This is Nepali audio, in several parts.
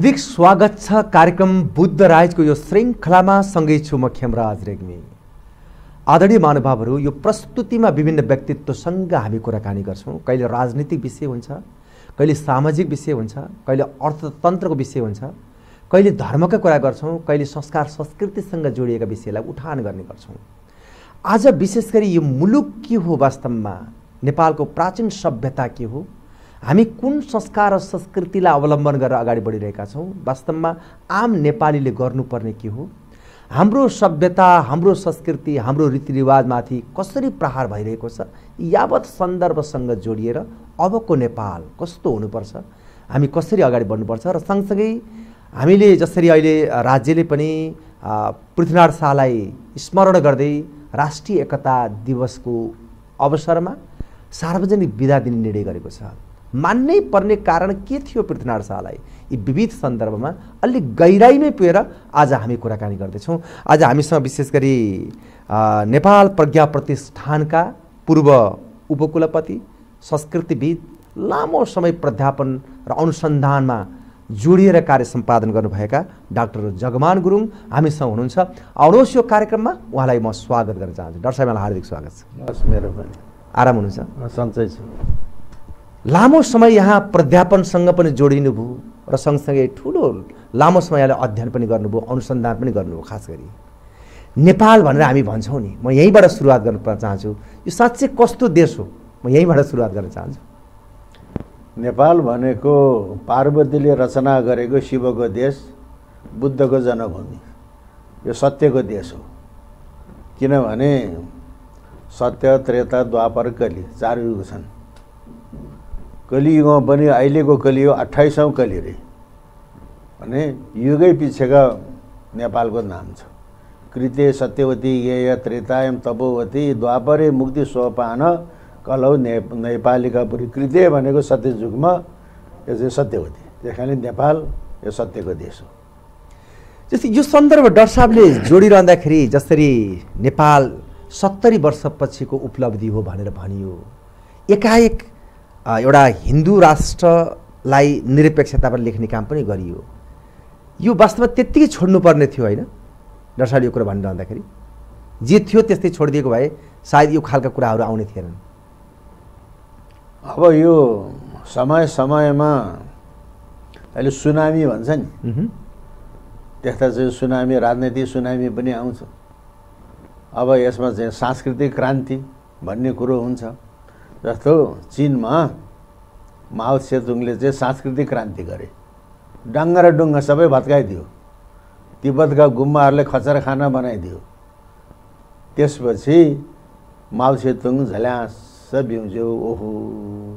हार्दिक स्वागत छ कार्यक्रम बुद्ध राजको यो श्रृङ्खलामा सँगै छु म खेमराज रेग्मी आदरणीय महानुभावहरू यो प्रस्तुतिमा विभिन्न व्यक्तित्वसँग हामी कुराकानी गर्छौँ कहिले राजनीतिक विषय हुन्छ कहिले सामाजिक विषय हुन्छ कहिले अर्थतन्त्रको विषय हुन्छ कहिले धर्मका कुरा गर्छौँ कहिले संस्कार संस्कृतिसँग जोडिएका विषयलाई उठान गर्ने गर्छौँ आज विशेष गरी यो मुलुक के हो वास्तवमा नेपालको प्राचीन सभ्यता के हो हामी कुन संस्कार र संस्कृतिलाई अवलम्बन गरेर अगाडि बढिरहेका छौँ वास्तवमा आम नेपालीले गर्नुपर्ने के हो हाम्रो सभ्यता हाम्रो संस्कृति हाम्रो रीतिरिवाजमाथि कसरी प्रहार भइरहेको छ यावत सन्दर्भसँग जोडिएर अबको नेपाल कस्तो हुनुपर्छ हामी कसरी अगाडि बढ्नुपर्छ र सँगसँगै हामीले जसरी अहिले राज्यले पनि पृथ्वीनारायण शाहलाई स्मरण गर्दै राष्ट्रिय एकता दिवसको अवसरमा सार्वजनिक बिदा दिने निर्णय गरेको छ मान्नै पर्ने कारण के थियो पृथ्वीनारायण शाहलाई यी विविध सन्दर्भमा अलिक गहिराइमै पुगेर आज हामी कुराकानी गर्दैछौँ आज हामीसँग विशेष गरी नेपाल प्रज्ञा प्रतिष्ठानका पूर्व उपकुलपति संस्कृतिविद लामो समय प्राध्यापन र अनुसन्धानमा जोडिएर कार्य सम्पादन गर्नुभएका डाक्टर जगमान गुरुङ हामीसँग हुनुहुन्छ आउनुहोस् यो कार्यक्रममा उहाँलाई म स्वागत गर्न चाहन्छु डाक्टर साहबलाई हार्दिक स्वागत छ मेरो पनि आराम हुनुहुन्छ सन्चै छु लामो समय यहाँ प्राध्यापनसँग पनि जोडिनुभयो र सँगसँगै ठुलो लामो समय यहाँले अध्ययन पनि गर्नुभयो अनुसन्धान पनि गर्नुभयो खास गरी नेपाल भनेर हामी भन्छौँ नि म यहीँबाट सुरुवात गर्न चाहन्छु यो साँच्चै कस्तो देश हो म यहीँबाट सुरुवात गर्न चाहन्छु नेपाल भनेको पार्वतीले रचना गरेको शिवको देश बुद्धको जनकभूमि यो सत्यको देश हो किनभने सत्य त्रेता द्वापर कली चार युग छन् कलियुगमा पनि अहिलेको कलियुग अठाइसौँ कलि रे भने युगै पछिका नेपालको नाम छ कृत्य सत्यवती गेय त्रेतायम तपोवती द्वापरे मुक्ति सोपान कलौ ने पुरी कृत्य भनेको युगमा यो चाहिँ सत्यवती त्यस कारणले नेपाल यो सत्यको देश हो जस्तै यो सन्दर्भ डरसाबले साहबले जोडिरहँदाखेरि जसरी नेपाल सत्तरी वर्षपछिको उपलब्धि हो भनेर भनियो एकाएक एउटा हिन्दू राष्ट्रलाई निरपेक्षताबाट लेख्ने काम पनि गरियो यो वास्तवमा त्यत्तिकै छोड्नुपर्ने थियो होइन डरसाले यो कुरा भनिरहँदाखेरि जे थियो त्यस्तै छोडिदिएको भए सायद यो खालका कुराहरू आउने थिएनन् अब यो समय समयमा अहिले सुनामी भन्छ नि त्यस्ता चाहिँ सुनामी राजनैतिक सुनामी पनि आउँछ अब यसमा चाहिँ सांस्कृतिक क्रान्ति भन्ने कुरो हुन्छ जस्तो चिनमा माओ सेतुङले चाहिँ सांस्कृतिक क्रान्ति गरे डाङ्गा र डुङ्गा सबै भत्काइदियो तिब्बतका गुम्बाहरूले खचर खाना बनाइदियो त्यसपछि माओ सेतुङ झल्यास बिउज्यो ओहो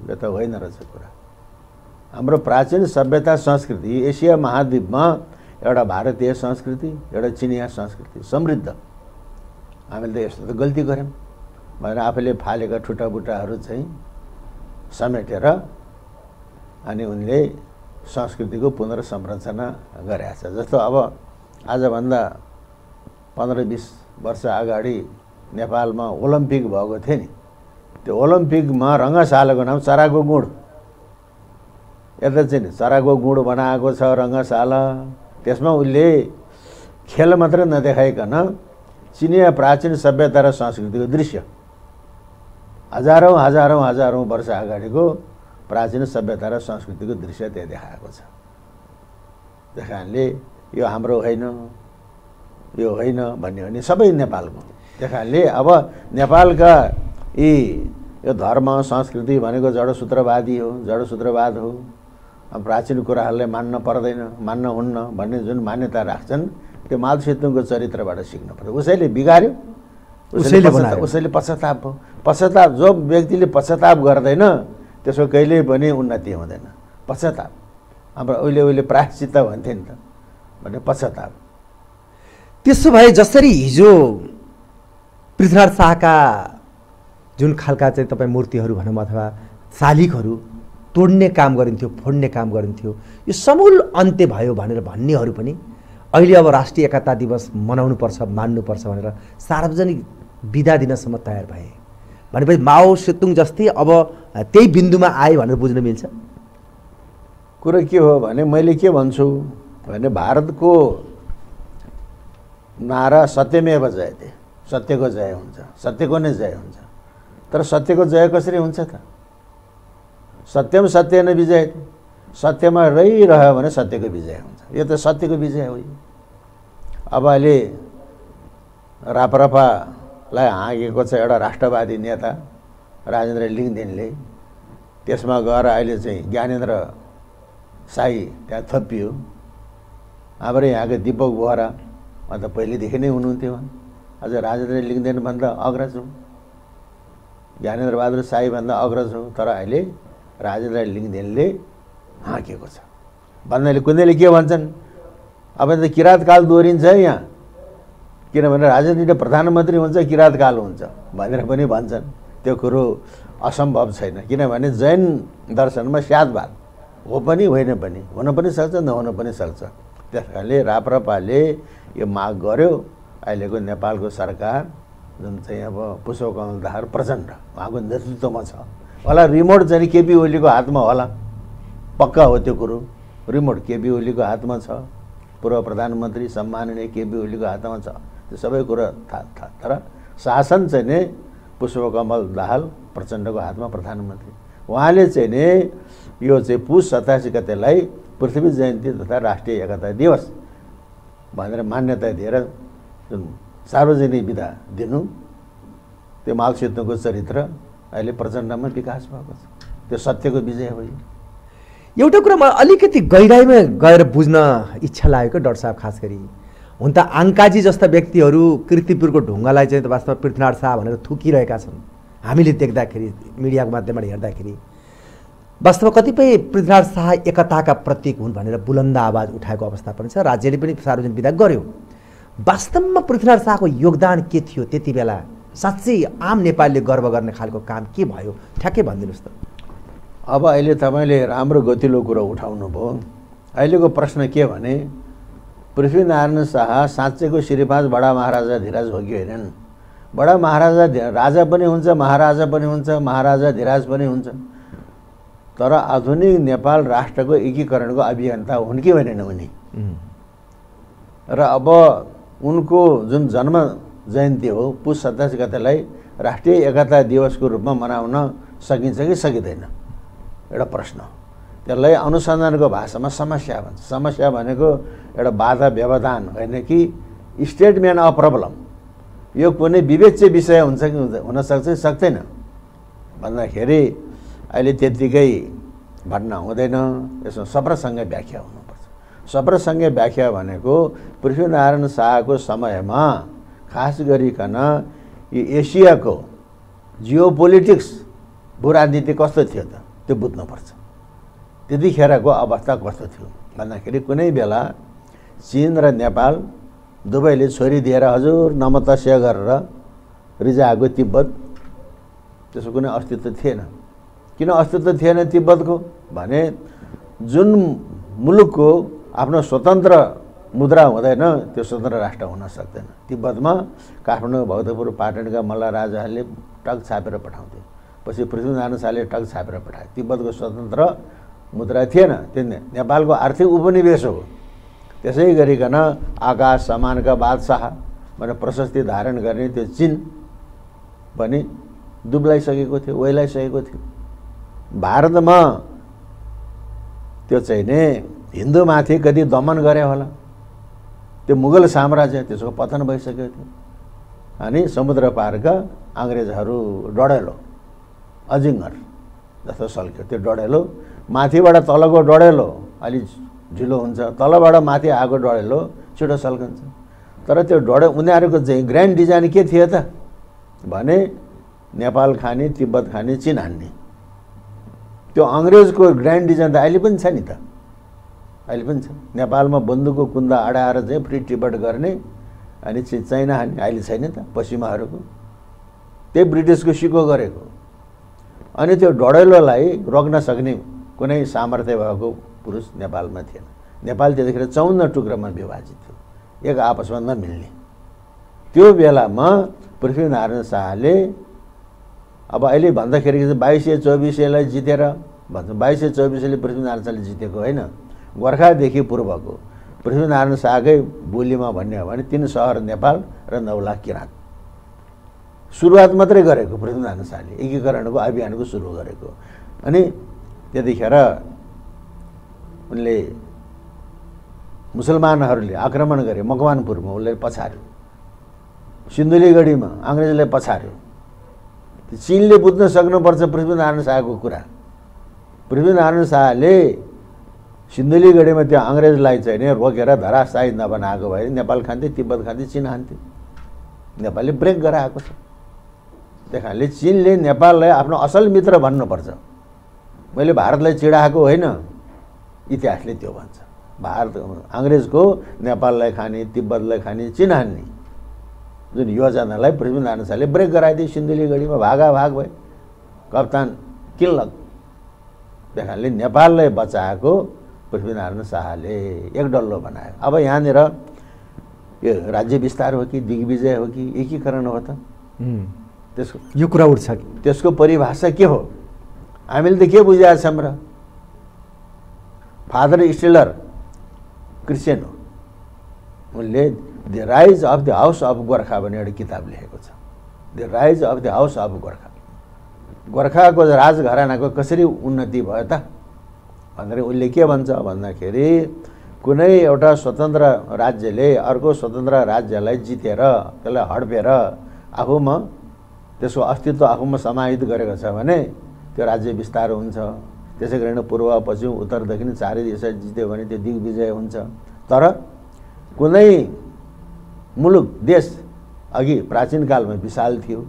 यो त होइन रहेछ कुरा हाम्रो प्राचीन सभ्यता संस्कृति एसिया महाद्वीपमा एउटा भारतीय संस्कृति एउटा चिनिया संस्कृति समृद्ध हामीले त यस्तो त गल्ती गऱ्यौँ भनेर आफूले फालेका बुट्टाहरू चाहिँ समेटेर अनि उनले संस्कृतिको पुनर्संरचना गरेका छ जस्तो अब आजभन्दा पन्ध्र बिस वर्ष अगाडि नेपालमा ओलम्पिक भएको थियो नि त्यो ओलम्पिकमा रङ्गशालाको नाम चराको गुँड यता चाहिँ चराको गुँड बनाएको छ रङ्गशाला त्यसमा उसले खेल मात्रै नदेखाइकन चिनिया प्राचीन सभ्यता र संस्कृतिको दृश्य हजारौँ हजारौँ हजारौँ वर्ष अगाडिको प्राचीन सभ्यता र संस्कृतिको दृश्य त्यहाँ देखाएको छ त्यस कारणले यो हाम्रो होइन यो होइन भन्यो भने सबै नेपालको त्यस कारणले अब नेपालका यी यो धर्म संस्कृति भनेको जडसूत्रवादी हो जडसूत्रवाद हो प्राचीन कुराहरूलाई मान्न पर्दैन मान्न हुन्न भन्ने जुन मान्यता राख्छन् त्यो सेतुङको चरित्रबाट सिक्नु पर्छ उसैले बिगार्यो उसैले उसैले पश्चाताप भयो पश्चाताप जो व्यक्तिले पश्चाताप गर्दैन त्यसको कहिले पनि उन्नति हुँदैन पश्चाताप हाम्रो अहिले उहिले प्रायश्चित भन्थ्यो नि त भने पश्चाताप त्यसो भए जसरी हिजो पृथ्वीराज शाहका जुन खालका चाहिँ तपाईँ मूर्तिहरू भनौँ अथवा शालिकहरू तोड्ने काम गरिन्थ्यो फोड्ने काम गरिन्थ्यो यो समूल अन्त्य भयो भनेर भन्नेहरू पनि अहिले अब राष्ट्रिय एकता दिवस मनाउनुपर्छ मान्नुपर्छ भनेर सार्वजनिक बिदा दिनसम्म तयार भए भनेपछि माओ सेतुङ जस्तै अब त्यही बिन्दुमा आयो भनेर बुझ्न मिल्छ कुरो के हो भने मैले के भन्छु भने भारतको नारा सत्यमेव जयते सत्यको जय हुन्छ सत्यको नै जय हुन्छ तर सत्यको जय कसरी हुन्छ त सत्यम सत्य नै विजय सत्यमा रहिरह्यो भने सत्यको विजय हुन्छ यो त सत्यको विजय हो अब अहिले रापरापा लाई हाँगेको छ एउटा राष्ट्रवादी नेता राजेन्द्र लिङदेनले त्यसमा गएर अहिले चाहिँ ज्ञानेन्द्र साई त्यहाँ थपियो हाम्रो यहाँको दिपक बोहरा उहाँ त पहिलेदेखि नै हुनुहुन्थ्यो आज राजेन्द्र लिङदेनभन्दा अग्रज हुँ ज्ञानेन्द्र बहादुर साईभन्दा अग्रज हुँ तर अहिले राजेन्द्र लिङदेनले हाँकेको छ भन्नाले कुनैले के भन्छन् अब त किराँतकाल दोहोरिन्छ यहाँ किनभने राजनीतिले प्रधानमन्त्री हुन्छ किराँतकाल हुन्छ भनेर पनि भन्छन् त्यो कुरो असम्भव छैन किनभने जैन दर्शनमा स्यादवाद हो पनि होइन पनि हुन पनि सक्छ नहुन पनि सक्छ त्यस कारणले राप्रपाले यो माग गर्यो अहिलेको नेपालको सरकार जुन चाहिँ अब पुष्पकमलधार प्रचण्ड उहाँको नेतृत्वमा छ होला रिमोट चाहिँ केपी ओलीको हातमा होला पक्का हो त्यो कुरो रिमोट केपी ओलीको हातमा छ पूर्व प्रधानमन्त्री सम्माननीय केपी ओलीको हातमा छ त्यो सबै कुरा थाहा था, तर शासन चाहिँ नै पुष्पकमल दाहाल प्रचण्डको हातमा प्रधानमन्त्री उहाँले चाहिँ नै यो चाहिँ पुस सतासी गतेलाई पृथ्वी जयन्ती तथा राष्ट्रिय एकता दिवस भनेर मान्यता दिएर जुन सार्वजनिक विधा दिनु त्यो मालसिद्धको चरित्र अहिले प्रचण्डमा विकास भएको छ त्यो सत्यको विजय हो एउटा कुरा मलाई अलिकति गहिराइमा गएर बुझ्न इच्छा लागेको डक्टर साहब खास गरी हुन त आङ्काजी जस्ता व्यक्तिहरू किर्तिपुरको ढुङ्गालाई चाहिँ वास्तवमा पृथ्वीनारायण शाह भनेर थुकिरहेका छन् हामीले देख्दाखेरि मिडियाको माध्यमबाट हेर्दाखेरि वास्तवमा कतिपय पृथ्वीनारायण शाह एकताका प्रतीक हुन् भनेर बुलन्द आवाज उठाएको अवस्था पनि छ राज्यले पनि सार्वजनिक विधा गर्यो वास्तवमा पृथ्वीनारायण शाहको योगदान के थियो त्यति बेला साँच्चै आम नेपालीले गर्व गर्ने खालको काम के भयो ठ्याक्कै भनिदिनुहोस् त अब अहिले तपाईँले राम्रो गतिलो कुरो उठाउनु भयो अहिलेको प्रश्न के भने पृथ्वीनारायण शाह साँच्चैको श्रीपाद बडा महाराजा धिराज हो कि होइनन् बडा महाराजा राजा पनि हुन्छ महाराजा पनि हुन्छ महाराजा धिराज पनि हुन्छ तर आधुनिक नेपाल राष्ट्रको एकीकरणको अभियन्ता हुन् कि होइनन् उनी र अब उनको जुन जन्म जयन्ती हो पुस सत्ताइस गतेलाई राष्ट्रिय एकता दिवसको रूपमा मनाउन सकिन्छ कि सकिँदैन एउटा प्रश्न हो त्यसलाई अनुसन्धानको भाषामा समस्या भन्छ समस्या भनेको एउटा बाधा व्यवधान होइन कि स्टेटमेन्ट अ प्रब्लम यो कुनै विवेच्य विषय हुन्छ कि हुनसक्छ सक्दैन भन्दाखेरि अहिले त्यत्तिकै भन्न हुँदैन यसमा सप्रसङ्ग व्याख्या हुनुपर्छ सप्रसङ्ग व्याख्या भनेको पृथ्वीनारायण शाहको समयमा खास गरिकन यो एसियाको जियो पोलिटिक्स भूराजनीति कस्तो थियो त त्यो बुझ्नुपर्छ त्यतिखेरको अवस्था कस्तो थियो भन्दाखेरि कुनै बेला चिन र नेपाल दुबईले छोरी दिएर हजुर नमतस्य गरेर रिजाएको तिब्बत त्यसको कुनै अस्तित्व थिएन किन अस्तित्व थिएन तिब्बतको भने जुन मुलुकको आफ्नो स्वतन्त्र मुद्रा हुँदैन त्यो स्वतन्त्र राष्ट्र हुन सक्दैन तिब्बतमा काठमाडौँ भक्तपुर पाटनका मल्ल राजाहरूले टक छापेर पठाउँथे पछि पृथ्वीनारायण शाहले टक छापेर पठाए तिब्बतको स्वतन्त्र मुद्रा थिएन त्यो नेपालको आर्थिक उपनिवेश हो त्यसै गरिकन आकाश समानका बादशाह भनेर प्रशस्ति धारण गर्ने त्यो चिन पनि दुब्लाइसकेको थियो ओइलाइसकेको थियो भारतमा त्यो चाहिँ नै हिन्दूमाथि कति दमन गरे होला त्यो मुगल साम्राज्य त्यसको पतन भइसकेको थियो अनि समुद्र पारका अङ्ग्रेजहरू डडेलो अजिङ्गर जस्तो सल्क्यो त्यो डडेलो माथिबाट तलको डढेलो अलि ढिलो हुन्छ तलबाट माथि आएको डढेलो छिटो सल्कन्छ तर त्यो डढे उनीहरूको चाहिँ ग्रान्ड डिजाइन के थियो त भने नेपाल खाने तिब्बत खाने चिन हान्ने त्यो अङ्ग्रेजको ग्रान्ड डिजाइन त अहिले पनि छ नि त अहिले पनि छ नेपालमा बन्दुकको कुन्दा अडाएर चाहिँ फ्री टिबट गर्ने अनि चाइना हान्ने अहिले छैन त पश्चिमाहरूको त्यही ब्रिटिसको सिको गरेको अनि त्यो डढेलोलाई रोक्न सक्ने कुनै सामर्थ्य भएको पुरुष नेपालमा थिएन नेपाल त्यतिखेर चौन्न टुक्रामा विभाजित थियो एक आपसमा नमिल्ने त्यो बेलामा पृथ्वीनारायण शाहले अब अहिले भन्दाखेरि चाहिँ बाइस सय चौबिसलाई जितेर भन्छ बाइस सय चौबिसले पृथ्वीनारायण शाहले जितेको होइन गोर्खादेखि पूर्वको पृथ्वीनारायण शाहकै बोलीमा भन्ने हो भने तिन सहर नेपाल र नौ लाख किराँत सुरुवात मात्रै गरेको पृथ्वीनारायण शाहले एकीकरणको अभियानको सुरु गरेको अनि त्यतिखेर उनले मुसलमानहरूले आक्रमण गरे मकवानपुरमा उसले पछार्यो सिन्धुलीगढीमा अङ्ग्रेजले पछार्यो चिनले बुझ्न सक्नुपर्छ पृथ्वीनारायण शाहको कुरा पृथ्वीनारायण शाहले सिन्धुलीगढीमा त्यो अङ्ग्रेजलाई चाहिँ नै रोकेर धराशाही नबनाएको भए नेपाल खान्थे तिब्बत खान्थे चिन खान्थे नेपालले ब्रेक गराएको छ त्यही कारणले चिनले नेपाललाई आफ्नो असल मित्र भन्नुपर्छ मैले भारतलाई चिडाएको होइन इतिहासले त्यो भन्छ भारत अङ्ग्रेजको नेपाललाई खाने तिब्बतलाई खाने चिन जुन योजनालाई पृथ्वीनारायण शाहले ब्रेक गराइदियो सिन्धुली गढीमा भागा भाग भयो कप्तान किल्लक त्यस कारणले नेपाललाई बचाएको पृथ्वीनारायण शाहले एक डल्लो बनायो अब यहाँनिर यो राज्य विस्तार हो कि दिग्विजय हो कि एकीकरण हो त त्यसको यो कुरा उठ्छ त्यसको परिभाषा के हो हामीले त के छौँ र फादर स्टिलर क्रिस्चियन हो उनले the rise of the house of Gorkha भन्ने एउटा किताब लेखेको छ the rise of the house of Gorkha गोर्खाको राजघरानाको कसरी उन्नति भयो त भनेर उसले के भन्छ भन्दाखेरि कुनै एउटा स्वतन्त्र राज्यले अर्को स्वतन्त्र राज्यलाई जितेर त्यसलाई हड्पेर आफूमा त्यसको अस्तित्व आफूमा समाहित गरेको छ भने त्यो राज्य विस्तार हुन्छ त्यसै गरी पूर्व पश्चिम उत्तरदेखि चारै दिशा जित्यो भने त्यो दिग्विजय हुन्छ तर कुनै मुलुक देश अघि प्राचीन कालमा विशाल थियो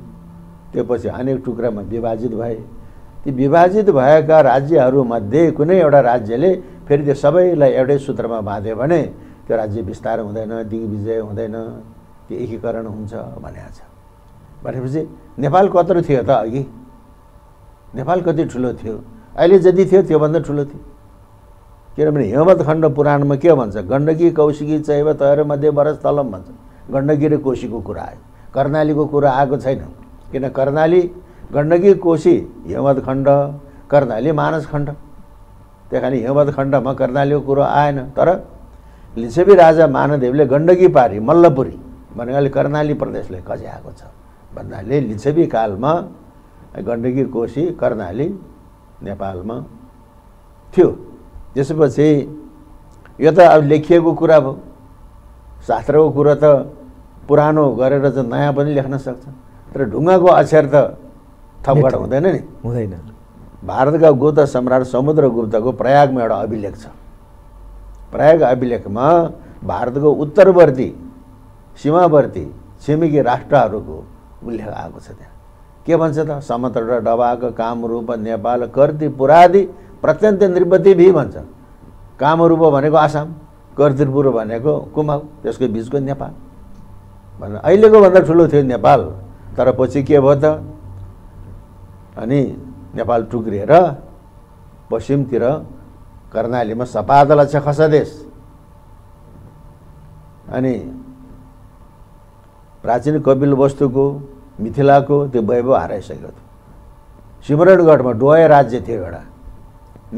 त्यो पछि अनेक टुक्रामा विभाजित भए ती विभाजित भएका राज्यहरूमध्ये कुनै एउटा राज्यले फेरि त्यो सबैलाई एउटै सूत्रमा बाँध्यो भने त्यो राज्य विस्तार हुँदैन दिग्विजय हुँदैन त्यो एकीकरण हुन्छ भनेको छ भनेपछि नेपाल कत्रो थियो त अघि नेपाल कति ठुलो थियो अहिले जति थियो त्योभन्दा ठुलो थियो किनभने हिमवत खण्ड पुराणमा के भन्छ गण्डकी कौशिकी चैव तयर मध्ये बरस तलम भन्छ गण्डकी र कोशीको कुरा आयो कर्णालीको कुरा आएको छैन किन कर्णाली गण्डकी कोशी हिमवत खण्ड कर्णाली मानस खण्ड त्यही कारण हिमवत खण्डमा कर्णालीको कुरो आएन तर लिसेबी राजा मानदेवले गण्डकी पारी मल्लपुरी भनेको कर्णाली प्रदेशले कज्याएको छ भन्नाले लिच्छेपी कालमा गण्डकी कोशी कर्णाली नेपालमा थियो त्यसपछि यो त अब लेखिएको कुरा भयो शास्त्रको कुरा त पुरानो गरेर चाहिँ नयाँ पनि लेख्न सक्छ तर ढुङ्गाको अक्षर त थपड हुँदैन नि हुँदैन भारतका गुप्त सम्राट समुद्रगुप्तको प्रयागमा एउटा अभिलेख छ प्रयाग अभिलेखमा भारतको उत्तरवर्ती सीमावर्ती छिमेकी राष्ट्रहरूको उल्लेख आएको छ त्यहाँ के भन्छ त डबाको डबाको कामरूप नेपाल कर्ति पुरादि प्रत्यन्त निर्वृत्ति भी भन्छ कामरूप भनेको आसाम कर्तिपुर भनेको कुमाउ त्यसको बिचको नेपाल भनेर अहिलेको भन्दा ठुलो थियो नेपाल तर पछि के भयो त अनि नेपाल टुक्रिएर पश्चिमतिर कर्णालीमा सपादलक्ष खस देश अनि प्राचीन कपिल वस्तुको मिथिलाको त्यो वैभव हराइसकेको थियो सिमरणगढमा डोय राज्य थियो एउटा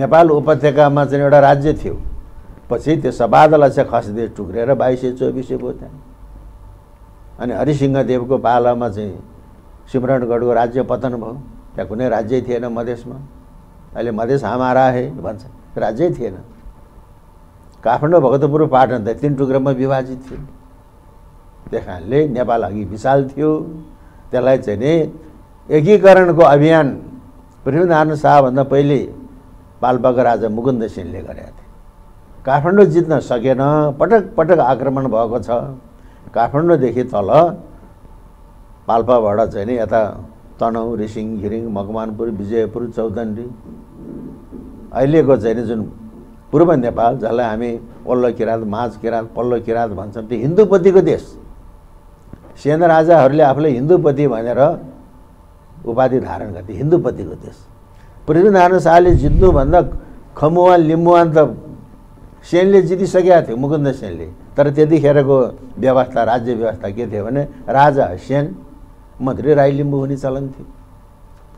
नेपाल उपत्यकामा चाहिँ एउटा राज्य थियो पछि त्यो सबादलाई चाहिँ खसदेश टुक्रेर बाइस सय चौबिस भयो त्यहाँ अनि हरिसिंहदेवको पालामा चाहिँ सिमरणगढको राज्य पतन भयो त्यहाँ कुनै राज्य थिएन मधेसमा अहिले मधेस हामारा है भन्छ राज्य थिएन काठमाडौँ भक्तपुर पाटन त तिन टुक्रामा विभाजित थियो त्यस कारणले नेपाल अघि विशाल थियो त्यसलाई चाहिँ नि एकीकरणको अभियान पृथ्वीनारायण शाहभन्दा पहिले पाल्पाको राजा मुकुन्द सिंहले गरेका थिए काठमाडौँ जित्न सकेन पटक पटक आक्रमण भएको छ काठमाडौँदेखि तल पाल्पाबाट चाहिँ नि यता तनहु रिसिङ घिरिङ मकवानपुर विजयपुर चौतण्डी अहिलेको चाहिँ नि जुन पूर्व नेपाल जसलाई हामी ओल्लो किराँत माझ किराँत पल्लो किराँत भन्छौँ त्यो हिन्दूपतिको देश सेन राजाहरूले आफूलाई हिन्दूपति भनेर उपाधि धारण गर्थे हिन्दूपतिको देश पृथ्वीनारायण शाहले जित्नुभन्दा खमुवान लिम्बुवान त सेनले जितिसकेका थियो मुकुन्द सेनले तर त्यतिखेरको व्यवस्था राज्य व्यवस्था के थियो भने राजा सेन मन्त्री राई लिम्बू हुने चलन थियो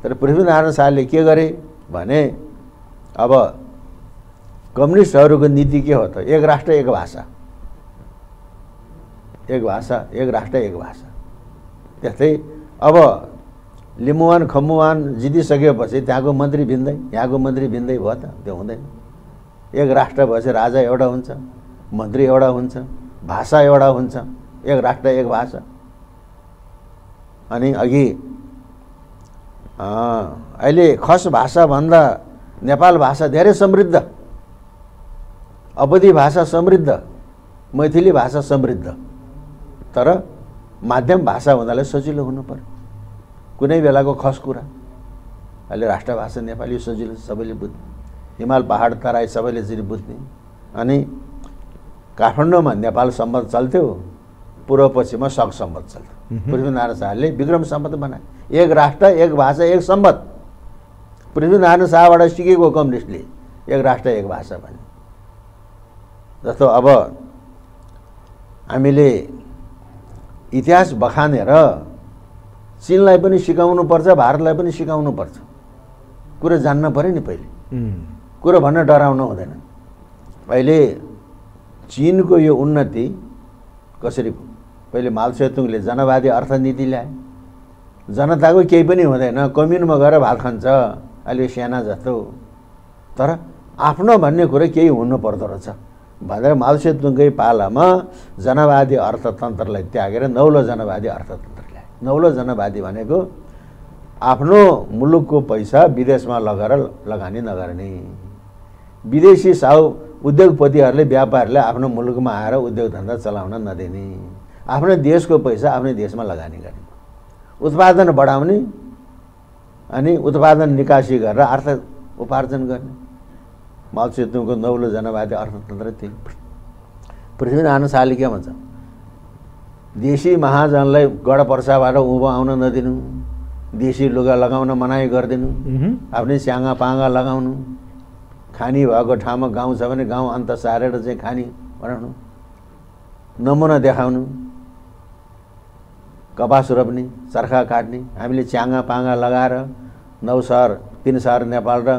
तर पृथ्वीनारायण शाहले के गरे भने अब कम्युनिस्टहरूको नीति के हो त एक राष्ट्र एक भाषा एक भाषा एक राष्ट्र एक भाषा त्यस्तै अब लिम्बुवान खम्बुवान जितिसकेपछि त्यहाँको मन्त्री भिन्दै यहाँको मन्त्री भिन्दै भयो त त्यो हुँदैन एक राष्ट्र भएपछि राजा एउटा हुन्छ मन्त्री एउटा हुन्छ भाषा एउटा हुन्छ एक राष्ट्र एक भाषा अनि अघि अहिले खस भाषाभन्दा नेपाल भाषा धेरै समृद्ध अवधि भाषा समृद्ध मैथिली भाषा समृद्ध तर माध्यम भाषा हुनाले सजिलो हुनु पर्यो कुनै बेलाको खस कुरा अहिले राष्ट्रभाषा नेपाली सजिलो सबैले बुझ्ने हिमाल पहाड तराई सबैले चाहिँ बुझ्ने अनि काठमाडौँमा नेपाल सम्बन्ध चल्थ्यो पूर्व पश्चिममा सक सम्बन्ध चल्थ्यो पृथ्वीनारायण शाहले विक्रम सम्बन्ध बनाए एक राष्ट्र एक भाषा एक सम्बन्ध पृथ्वीनारायण शाहबाट सिकेको कम्युनिस्टले एक राष्ट्र एक भाषा भन्यो जस्तो अब हामीले इतिहास बखानेर चिनलाई पनि सिकाउनु पर्छ भारतलाई पनि सिकाउनु पर्छ कुरो जान्न पऱ्यो नि पहिले कुरो भन्न डराउन हुँदैन अहिले चिनको यो उन्नति कसरी पहिले मालसेतुङले जनवादी अर्थनीति ल्याए जनताको केही पनि हुँदैन कम्युनमा गएर भात खान्छ अहिले सेना जस्तो तर आफ्नो भन्ने कुरो केही हुनु पर्दो रहेछ भनेर माउसे दुङ्गै पालामा जनवादी अर्थतन्त्रलाई त्यागेर नौलो जनवादी अर्थतन्त्र ल्याए नौलो जनवादी भनेको आफ्नो मुलुकको पैसा विदेशमा लगेर लगानी नगर्ने विदेशी साउ उद्योगपतिहरूले व्यापारीले आफ्नो मुलुकमा आएर उद्योग धन्दा चलाउन नदिने आफ्नो देशको पैसा आफ्नै देशमा लगानी गर्ने उत्पादन बढाउने अनि उत्पादन निकासी गरेर आर्थिक उपार्जन गर्ने మార్క్స్ अर्थतन्त्र थिए पृथ्वी नारायण शाहले के भन्छ देशी महाजनलाई पर्साबाट उँभो आउन नदिनु देशी लुगा लगाउन मनाइ गरिदिनु आफ्नै स्याङ्गा पाङ्गा लगाउनु खानी भएको ठाउँमा गाउँ छ भने गाउँ अन्त सारेर चाहिँ खानी बनाउनु नमुना देखाउनु कपास रोप्ने चर्खा काट्ने हामीले च्याङ्गा पाङ्गा लगाएर नौ सहर तिन सहर नेपाल र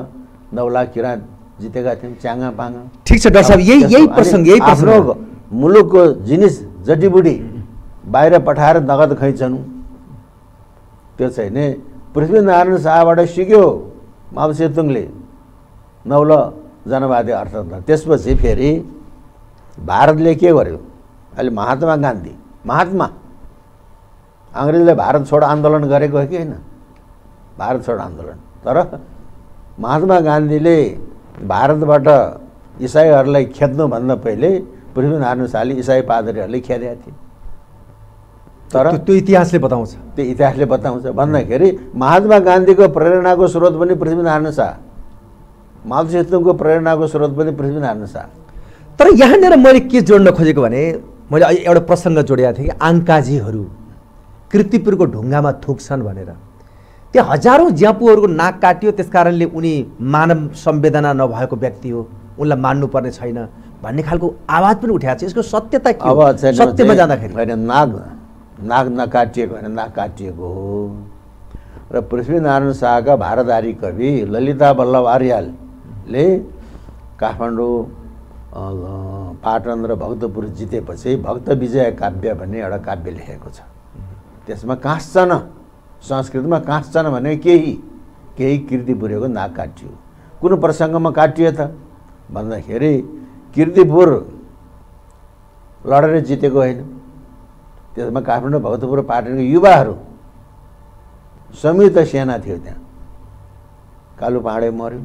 नौ लाख किराँत जितेका थियौँ च्याङ्गा पाङ्गा ठिक छ डाक्टर साहब यही यही प्रसङ्ग यही हाम्रो मुलुकको जिनिस जडीबुडी बाहिर पठाएर नगद खैछन् त्यो चाहिँ नि पृथ्वीनारायण शाहबाट सिक्यो माव सेतुङले नौल जनवादी अर्थतन्त्र त्यसपछि फेरि भारतले के गर्यो अहिले महात्मा गान्धी महात्मा अङ्ग्रेजले भारत छोड आन्दोलन गरेको हो कि होइन भारत छोड आन्दोलन तर महात्मा गान्धीले भारतबाट इसाईहरूलाई खेद्नुभन्दा पहिले पृथ्वीनारायण शाहले इसाई पादरीहरूले खेदेका थिए तर त्यो इतिहासले बताउँछ त्यो इतिहासले बताउँछ भन्दाखेरि महात्मा गान्धीको प्रेरणाको स्रोत पनि पृथ्वीनारायण शाह मालसेतुङको प्रेरणाको स्रोत पनि पृथ्वीनारायण शाह तर यहाँनिर मैले के जोड्न खोजेको भने मैले एउटा प्रसङ्ग जोडेको थिएँ कि आङ्काजीहरू कृतिपुरको ढुङ्गामा थुक्छन् भनेर त्यहाँ हजारौँ ज्यापुहरूको नाक काटियो त्यस कारणले उनी मानव संवेदना नभएको व्यक्ति हो उनलाई मान्नुपर्ने छैन भन्ने खालको आवाज पनि उठाएको छ यसको सत्यता के अब सत्यमा जाँदाखेरि होइन नाग नाग नकाटिएको होइन नाक काटिएको हो र पृथ्वीनारायण शाहका भारतारी कवि ललिता वल्लभ आर्यालले काठमाडौँ पाटन र भक्तपुर जितेपछि भक्त विजय काव्य भन्ने एउटा काव्य लेखेको छ त्यसमा काँस्चन संस्कृतमा काँच्छन् भने केही केही किर्ति बुढेको नाक काटियो कुन प्रसङ्गमा काटियो त भन्दाखेरि किर्तिपुर लडेर जितेको होइन त्यसमा काठमाडौँ भक्तपुर पार्टीको युवाहरू संयुक्त सेना थियो त्यहाँ कालो पहाडे मऱ्यो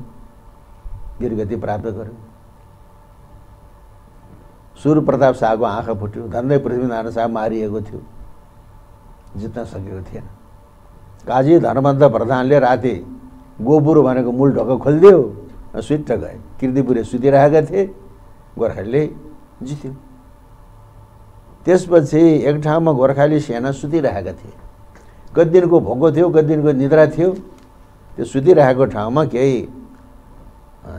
वीरगति प्राप्त गर्यो सुर प्रताप शाहको आँखा फुट्यो धन्दै पृथ्वीनारायण शाह मारिएको थियो जित्न सकेको थिएन काजी धर्मन्त प्रधानले राति गोबुर भनेको मूल ढोका खोलिदियो सुत्त गए किर्तिपुरे सुतिरहेका थिए गोर्खालीले जित्यो त्यसपछि एक ठाउँमा गोर्खाली सेना सुतिरहेका थिए कति दिनको भोको थियो कति दिनको निद्रा थियो त्यो सुतिरहेको ठाउँमा केही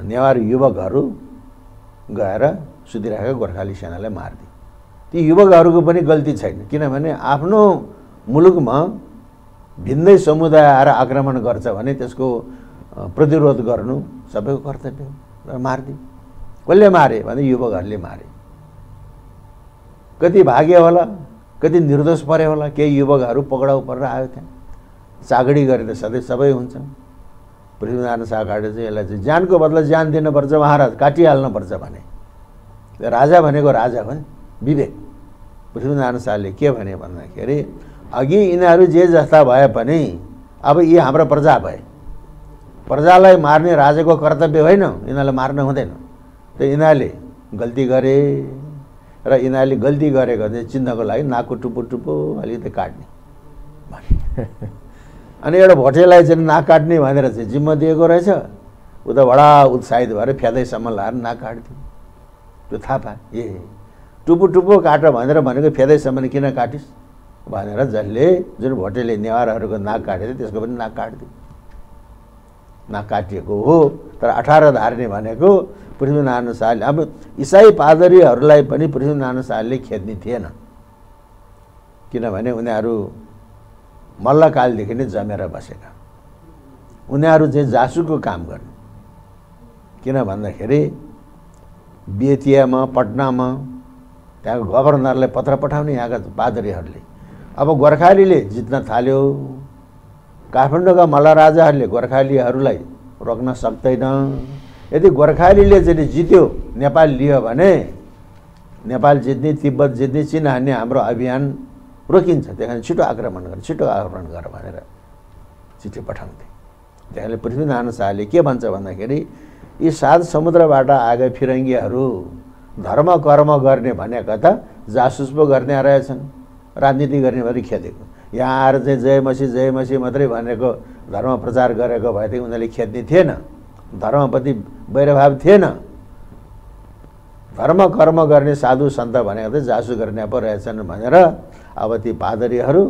नेवार युवकहरू गएर सुतिरहेको गोर्खाली सेनालाई मारिदियो ती युवकहरूको पनि गल्ती छैन किनभने आफ्नो मुलुकमा भिन्दै समुदाय आएर आक्रमण गर्छ भने त्यसको प्रतिरोध गर्नु सबैको कर्तव्य हो र मारिदियो कसले मारे भने युवकहरूले मारे कति भाग्य होला कति निर्दोष पऱ्यो होला केही युवकहरू पक्राउ परेर आयो त्यहाँ चागडी गरेर सधैँ सबै हुन्छ पृथ्वीनारायण शाहकाले चाहिँ यसलाई चाहिँ ज्यानको बदला ज्यान दिनुपर्छ महाराज काटिहाल्नुपर्छ भने राजा भनेको राजा हो नि विवेक पृथ्वीनारायण शाहले के भने भन्दाखेरि अघि यिनीहरू जे जस्ता भए पनि अब यी हाम्रो प्रजा भए प्रजालाई मार्ने राजाको कर्तव्य होइन यिनीहरूलाई मार्न हुँदैन त यिनीहरूले गल्ती गरे र यिनीहरूले गल्ती गरेको चाहिँ चिन्नको लागि नाकको टुप्पो टुप्पो अलिकति काट्ने अनि एउटा भोटेलाई चाहिँ नाक काट्ने भनेर चाहिँ जिम्मा दिएको रहेछ ऊ त बडा उत्साहित भएर फेदैसम्म लाएर नाक काट्थ्यो त्यो थाहा पाएँ ए टुप्पो टुप्पो काट भनेर भनेको फेदैसम्म किन काटिस् भनेर जसले जुन भोटेले नेवारहरूको नाक काटेको थियो त्यसको पनि नाक काटिदियो नाक काटिएको हो तर अठार धार्ने भनेको पृथ्वीनारायण शाहले अब इसाई पादरीहरूलाई पनि पृथ्वीनारायण शाहले खेद्ने थिएन किनभने उनीहरू मल्लकालदेखि नै जमेर बसेका उनीहरू चाहिँ जासुको काम गर्ने किन भन्दाखेरि बेतियामा पटनामा त्यहाँको गभर्नरलाई पत्र पठाउने यहाँका पादरीहरूले अब गोर्खालीले जित्न थाल्यो काठमाडौँका मल्लराजाहरूले गोर्खालीहरूलाई रोक्न सक्दैन यदि गोर्खालीले जति जित्यो नेपाल लियो भने नेपाल जित्ने तिब्बत जित्ने चिन हान्ने हाम्रो अभियान रोकिन्छ त्यही कारण छिटो आक्रमण गर छिटो आक्रमण गर भनेर चिठी पठाउँथे त्यहाँले पृथ्वीनारायण शाहले के भन्छ भन्दाखेरि यी सात समुद्रबाट आएका फिरङ्गीहरू धर्म कर्म गर्ने भनेको त जासुस पो गर्ने रहेछन् राजनीति गर्ने मात्रै खेदेको यहाँ आएर चाहिँ जय मसी जय मसी मात्रै भनेको धर्म प्रचार गरेको भए भएदेखि उनीहरूले खेद्ने थिएन धर्मप्रति वैरभाव थिएन धर्म कर्म गर्ने साधु सन्त भनेको चाहिँ जासु गर्ने पो रहेछन् भनेर अब ती पादरीहरू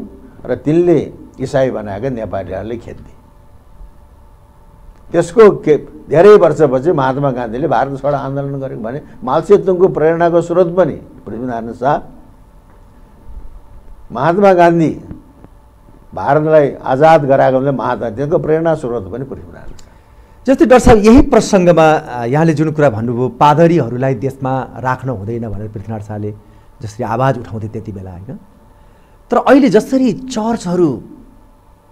र तिनले इसाई बनाएका नेपालीहरूले खेद्ने त्यसको के धेरै वर्षपछि महात्मा गान्धीले भारत छोडा आन्दोलन गरेको भने मालसेतुङको प्रेरणाको स्रोत पनि पृथ्वीनारायण शाह महात्मा गान्धी भारतलाई आजाद गराएको हुनाले महात्मा त्यसको प्रेरणा स्रोत पनि पृथ्वीनारायण जस्तै डाक्टर साहब यही प्रसङ्गमा यहाँले जुन कुरा भन्नुभयो पादरीहरूलाई देशमा राख्न हुँदैन भनेर पृथ्वीनारायण शाहले जसरी आवाज उठाउँथे त्यति बेला होइन तर अहिले जसरी चर्चहरू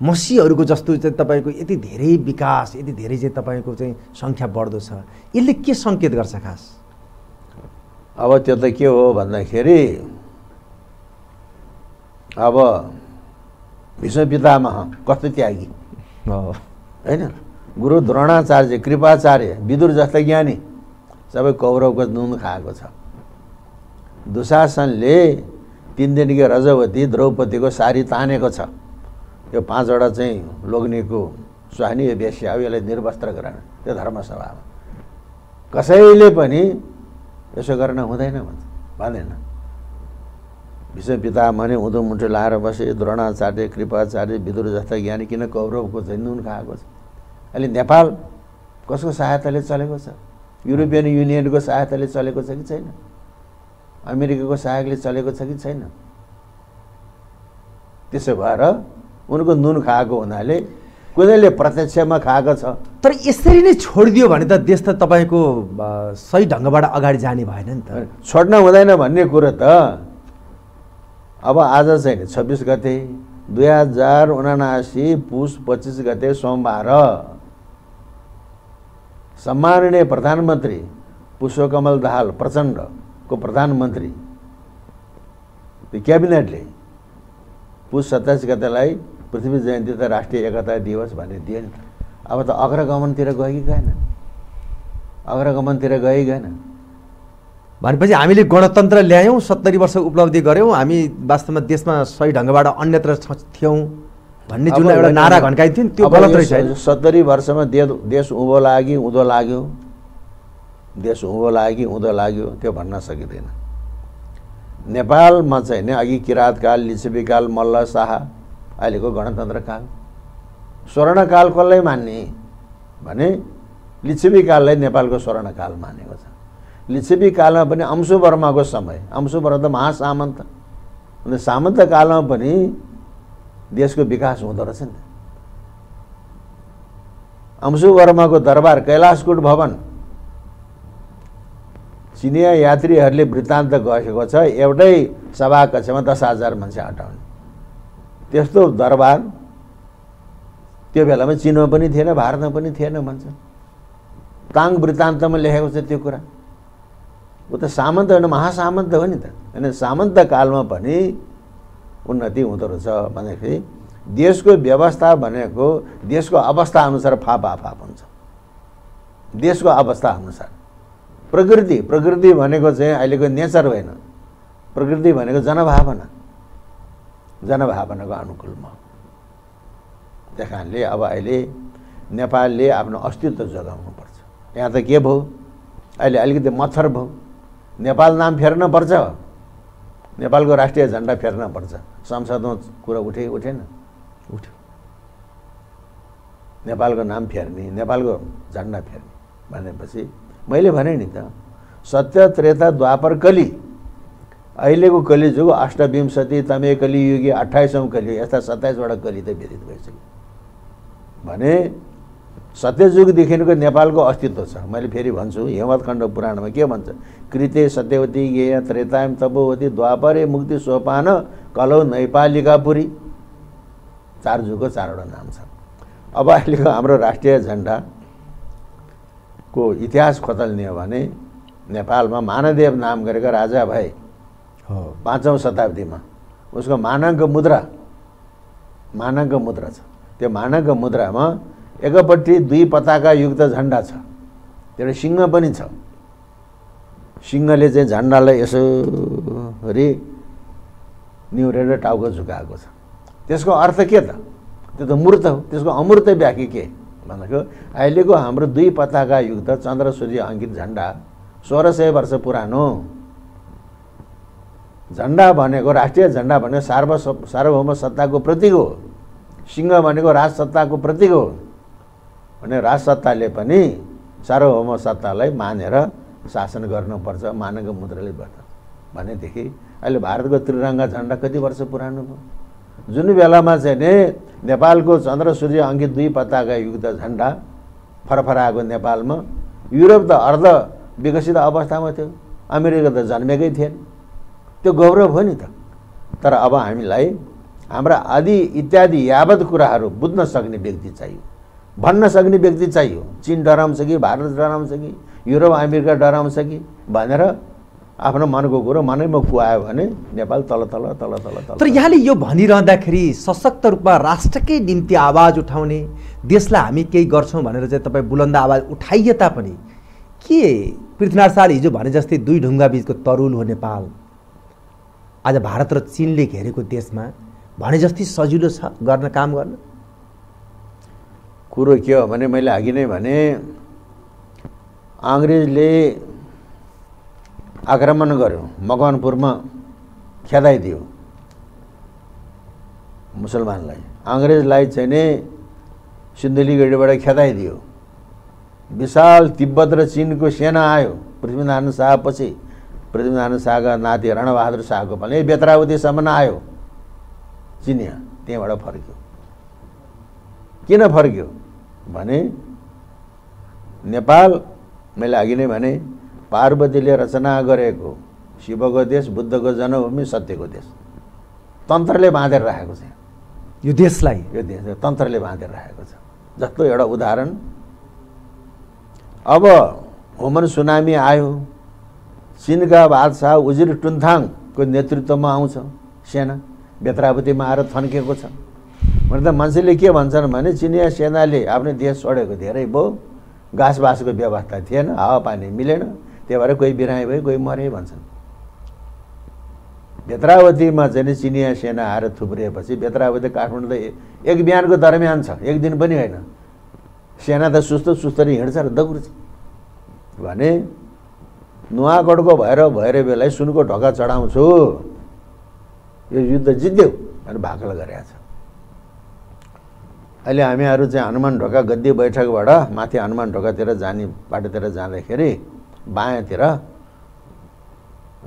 मसीहरूको जस्तो चाहिँ तपाईँको यति धेरै विकास यति धेरै चाहिँ तपाईँको चाहिँ सङ्ख्या बढ्दो छ यसले के सङ्केत गर्छ खास अब त्यो त के हो भन्दाखेरि अब भीष्म पितामह कस्तो त्यागी होइन गुरु द्रोणाचार्य कृपाचार्य विदुर जस्तै ज्ञानी सबै कौरवको नुन खाएको छ दुशासनले तिन दिनकै रजवती द्रौपदीको सारी तानेको छ यो पाँचवटा चाहिँ लोग्नेको सुहानी यो बेसी अब यसलाई निर्वस्त्र गरेन त्यो धर्मसभामा कसैले पनि यसो गर्न हुँदैन भन्छ भन्दैन पिता पितामहले उँधो मुठो लाएर बसे द्रोणाचार्य कृपाचार्य विदुर जस्ता ज्ञानी किन कौरवको नुन खाएको छ अहिले नेपाल कसको सहायताले चलेको छ युरोपियन युनियनको सहायताले चलेको छ कि छैन अमेरिकाको सहायकले चलेको छ कि छैन त्यसो भएर उनको नुन खाएको हुनाले कसैले प्रत्यक्षमा खाएको छ तर यसरी नै छोडिदियो भने त देश त तपाईँको सही ढङ्गबाट अगाडि जाने भएन नि त छोड्न हुँदैन भन्ने कुरो त अब आज चाहिँ छब्बिस गते दुई हजार उनासी पुस पच्चिस गते सोमबार सम्माननीय प्रधानमन्त्री पुष्पकमल दाहाल प्रचण्डको प्रधानमन्त्री क्याबिनेटले पुष सत्ताइस गतेलाई पृथ्वी जयन्ती त राष्ट्रिय एकता दिवस भन्ने दियो नि अब त अग्रगमनतिर गयो कि गएन अग्रगमनतिर गयो कि गएन भनेपछि हामीले गणतन्त्र ल्यायौँ सत्तरी वर्ष उपलब्धि गऱ्यौँ हामी वास्तवमा देशमा सही ढङ्गबाट अन्यत्र थियौँ भन्ने जुन एउटा नारा घन्काइन्थ्यो नि त्यो गलत रहेछ सत्तरी वर्षमा दे देश उँभो लाग्यो उँधो लाग्यो देश उँभो लाग्यो उँधो लाग्यो त्यो भन्न सकिँदैन नेपालमा चाहिँ नि अघि किराँतकाल लिच्छविकाल मल्ल शाह अहिलेको गणतन्त्र काल स्वर्णकाल कसलाई मान्ने भने लिच्छविकाललाई नेपालको स्वर्णकाल मानेको छ लिच्छवी कालमा पनि अंशुवर्माको समय अंशुवर्मा त महासामन्त अन्त सामन्त कालमा पनि देशको विकास हुँदो रहेछ नि अंशुवर्माको दरबार कैलाशकुट भवन चिनिया यात्रीहरूले वृत्तान्त गएको छ एउटै सभाकक्षमा दस हजार मान्छे हटाउने त्यस्तो दरबार त्यो बेलामा चिनमा पनि थिएन भारतमा पनि थिएन भन्छ ताङ वृत्तान्तमा लेखेको छ त्यो कुरा ऊ त सामन्त होइन महासामन्त हो नि त होइन सामन्त कालमा पनि उन्नति हुँदो रहेछ भन्दाखेरि देशको व्यवस्था भनेको देशको अवस्था अवस्थाअनुसार फापाफाप हुन्छ देशको अवस्था अनुसार प्रकृति प्रकृति भनेको चाहिँ अहिलेको नेचर होइन प्रकृति भनेको जनभावना जनभावनाको अनुकूलमा त्यस कारणले अब अहिले नेपालले आफ्नो अस्तित्व पर्छ यहाँ त के भयो अहिले अलिकति मच्छर भयो नेपाल नाम फेर्न पर्छ नेपालको राष्ट्रिय झन्डा फेर्न पर्छ संसदमा कुरा उठे उठेन उठ्यो नेपालको नाम फेर्ने नेपालको झन्डा फेर्ने भनेपछि मैले भने नि त सत्य त्रेता द्वापर कली अहिलेको कलिजुग अष्टविंशति तमे कलियुगी अठाइसौँ कलियुग यस्ता सत्ताइसवटा कली त व्यतीत भइसक्यो भने सत्ययुगदेखिको नेपालको अस्तित्व छ मैले फेरि भन्छु हेमतखण्ड पुराणमा के भन्छ कृते सत्यवती गेय त्रेतायम तपोवती द्वापरे मुक्ति सोपान कलौ नैपालिका पुरी चार युगको चारवटा नाम छ अब अहिलेको हाम्रो राष्ट्रिय झन्डाको इतिहास खोतल्ने हो भने नेपालमा मानदेव नाम गरेको राजा भए हो पाँचौँ शताब्दीमा उसको मानाङ्क मुद्रा मानाङ्क मुद्रा छ त्यो मानाङ्क मुद्रामा एकपट्टि दुई पताका युक्त झन्डा छ एउटा सिंह पनि छ सिंहले चाहिँ झन्डालाई यसरी निहुरेर टाउको झुकाएको छ त्यसको अर्थ के त त्यो त मूर्त हो त्यसको अमूर्त व्याख्या के भनेको अहिलेको हाम्रो दुई पताका युक्त चन्द्र सूर्य अङ्कित झन्डा सोह्र सय वर्ष पुरानो झन्डा भनेको राष्ट्रिय झन्डा भनेको सार्व सार्वभौम सत्ताको प्रतीक हो सिंह भनेको राजसत्ताको प्रतीक हो भने राजसत्ताले पनि सार्वभौम सत्तालाई मानेर शासन गर्नुपर्छ मानव मुद्राले गर्दा भनेदेखि अहिले भारतको त्रिरङ्गा झन्डा कति वर्ष पुरानो भयो जुन बेलामा चाहिँ नि नेपालको चन्द्र सूर्य अङ्कित दुई पत्ताका युक्त झन्डा फरफराएको नेपालमा युरोप त अर्ध विकसित अवस्थामा थियो अमेरिका त जन्मेकै थिएन त्यो गौरव हो नि त तर अब हामीलाई हाम्रा आदि इत्यादि यावत कुराहरू बुझ्न सक्ने व्यक्ति चाहियो भन्न सक्ने व्यक्ति चाहियो चिन डराउँछ कि भारत डराउँछ कि युरोप अमेरिका डराउँछ कि भनेर आफ्नो मनको कुरो मनैमा फुवायो भने नेपाल तल तल तल तल तल तर यहाँले यो भनिरहँदाखेरि सशक्त रूपमा राष्ट्रकै निम्ति आवाज उठाउने देशलाई हामी केही गर्छौँ भनेर चाहिँ तपाईँ बुलन्द आवाज उठाइए तापनि के पृथ्वीनारायण शाह हिजो भने जस्तै दुई ढुङ्गा बिचको तरुल हो नेपाल आज भारत र चिनले घेरेको देशमा भने जस्तै सजिलो छ गर्न काम गर्न कुरो के हो भने मैले अघि नै भने अङ्ग्रेजले आक्रमण गर्यो मकवानपुरमा खेदाइदियो मुसलमानलाई अङ्ग्रेजलाई चाहिँ नै सिन्धुलीगढीबाट खेदाइदियो विशाल तिब्बत र चिनको सेना आयो पृथ्वीनारायण शाहपछि पृथ्वीनारायण शाहका नाति रणबहादुर शाहको भने बेत्रावतीसम्म आयो चिनिया त्यहाँबाट फर्क्यो किन फर्क्यो भने नेपाल मैले अघि नै भने पार्वतीले रचना गरेको शिवको देश बुद्धको जन्मभूमि सत्यको देश तन्त्रले बाँधेर राखेको छ यो देशलाई यो देश तन्त्रले बाँधेर राखेको छ जस्तो एउटा उदाहरण अब हुमन सुनामी आयो चिनका बादशाह उजिर टुन्थाङको नेतृत्वमा आउँछ सेना बेत्रावतीमा आएर थन्किएको छ भने त मान्छेले के भन्छन् भने चिनिया सेनाले आफ्नो देश छोडेको धेरै भयो घाँसबासको व्यवस्था थिएन हावापानी मिलेन त्यही भएर कोही बिरामी भयो कोही मरे भन्छन् भेत्रावतीमा चाहिँ चिनिया सेना आएर थुप्रिएपछि भेत्रावती काठमाडौँ त एक बिहानको दरमियान छ एक दिन पनि होइन सेना त सुस्त सुस्त नै हिँड्छ र दौड्छ भने नुवाकोटको भएर भएर बेला सुनको ढोका चढाउँछु यो युद्ध जित्यो भनेर भाकल गरेका छ अहिले हामीहरू चाहिँ हनुमान ढोका गद्दी बैठकबाट माथि हनुमान ढोकातिर जाने बाटोतिर जाँदाखेरि बायाँतिर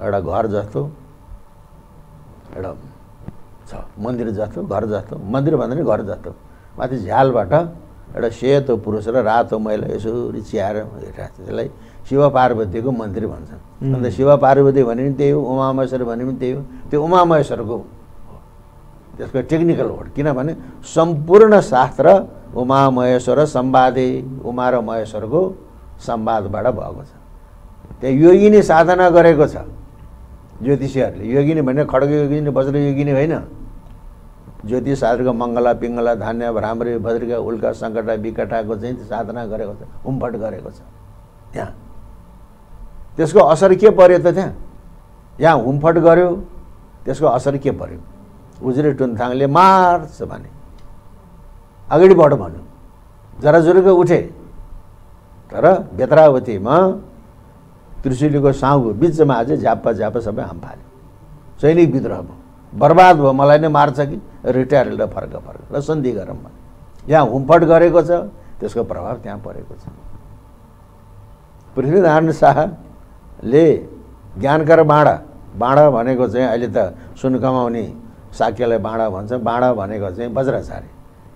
एउटा घर जस्तो एउटा छ मन्दिर जस्तो घर जस्तो मन्दिर भन्दा नि घर जस्तो माथि झ्यालबाट एउटा सेतो पुरुष र रातो मैला यसरी चिहाएर हेरिरहेको छ त्यसलाई शिव पार्वतीको मन्दिर भन्छन् अन्त शिव पार्वती भने पनि त्यही हो उमा भने पनि त्यही हो त्यो उमा त्यसको टेक्निकल वर्ड किनभने सम्पूर्ण शास्त्र उमा महेश्वर सम्वादे उमा र महेश्वरको सम्वादबाट भएको छ त्यहाँ योगिनी साधना गरेको छ ज्योतिषीहरूले योगिनी भने खड्ग योगिनी वज्र योगिनी होइन ज्योतिष शास्त्रको मङ्गला पिङ्गला धान्य भ्राम्रे भद्रिका उल्का सङ्कटा विकटाको चाहिँ साधना गरेको छ उम्फट गरेको छ त्यहाँ त्यसको असर के पर्यो त त्यहाँ यहाँ हुम्फट गर्यो त्यसको असर के पर्यो उज्रेटुन टुन्थाङले मार्छ भने बढ भन्यो जरा जुरुको उठे तर भेत्रावतीमा त्रिशुलीको साउको बिचमा आज झ्याप्पा झ्याप्पा सबै हाम फाल्यो सैनिक विद्रोह भयो बर्बाद भयो मलाई नै मार्छ कि रिटायरले फर्क फर्क र सन्धि गरौँ भने यहाँ हुम्पट गरेको छ त्यसको प्रभाव त्यहाँ परेको छ पृथ्वीनारायण शाहले ज्ञानकर बाँडा बाँडा भनेको चाहिँ अहिले त सुन कमाउने साक्यलाई बाँडा भन्छ बाँडा भनेको चाहिँ वज्राचार्य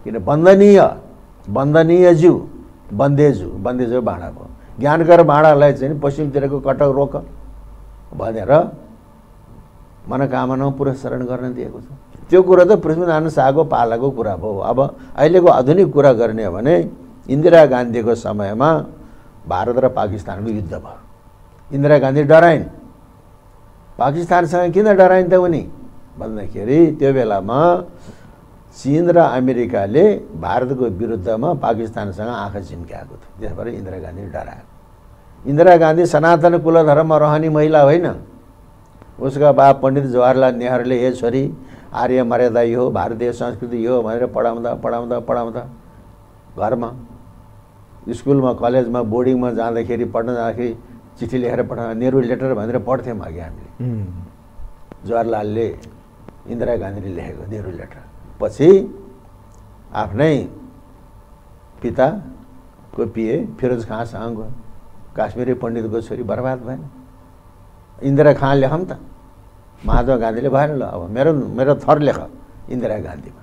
किन बन्दनीय बन्दनीय जिउ बन्देजु बन्देजु भाँडा भयो ज्ञानकर भाँडालाई चाहिँ पश्चिमतिरको कटक रोक भनेर मनोकामना पुरस्करण गर्न दिएको छ त्यो कुरो त पृथ्वीनारायण शाहको पालाको कुरा भयो अब अहिलेको आधुनिक कुरा गर्ने हो भने इन्दिरा गान्धीको समयमा भारत र पाकिस्तानको युद्ध भयो इन्दिरा गान्धी डराइन् पाकिस्तानसँग किन डराइन् त उनी भन्दाखेरि त्यो बेलामा चिन र अमेरिकाले भारतको विरुद्धमा पाकिस्तानसँग आँखा झिम्क्याएको थियो त्यसबाट इन्दिरा गान्धी डराएको इन्दिरा गान्धी सनातन धर्म रहने महिला होइन उसका बाप पण्डित जवाहरलाल नेहरूले ए छोरी आर्य मर्यादा यो भारतीय संस्कृति यो भनेर पढाउँदा पढाउँदा पढाउँदा घरमा स्कुलमा कलेजमा बोर्डिङमा जाँदाखेरि पढ्न जाँदाखेरि चिठी लेखेर पठाउँदा नेहरू लेटर भनेर पढ्थ्यौँ अघि हामीले जवाहरलालले इन्दिरा गान्धीले लेखेको नेहरू लेटर पछि आफ्नै पिताको पिए फिरोज खाँसँग काश्मीरी पण्डितको छोरी बर्बाद भएन इन्दिरा खाँ लेखौँ त महात्मा गान्धीले भएन ल अब मेरो मेरो थर लेख इन्दिरा गान्धीमा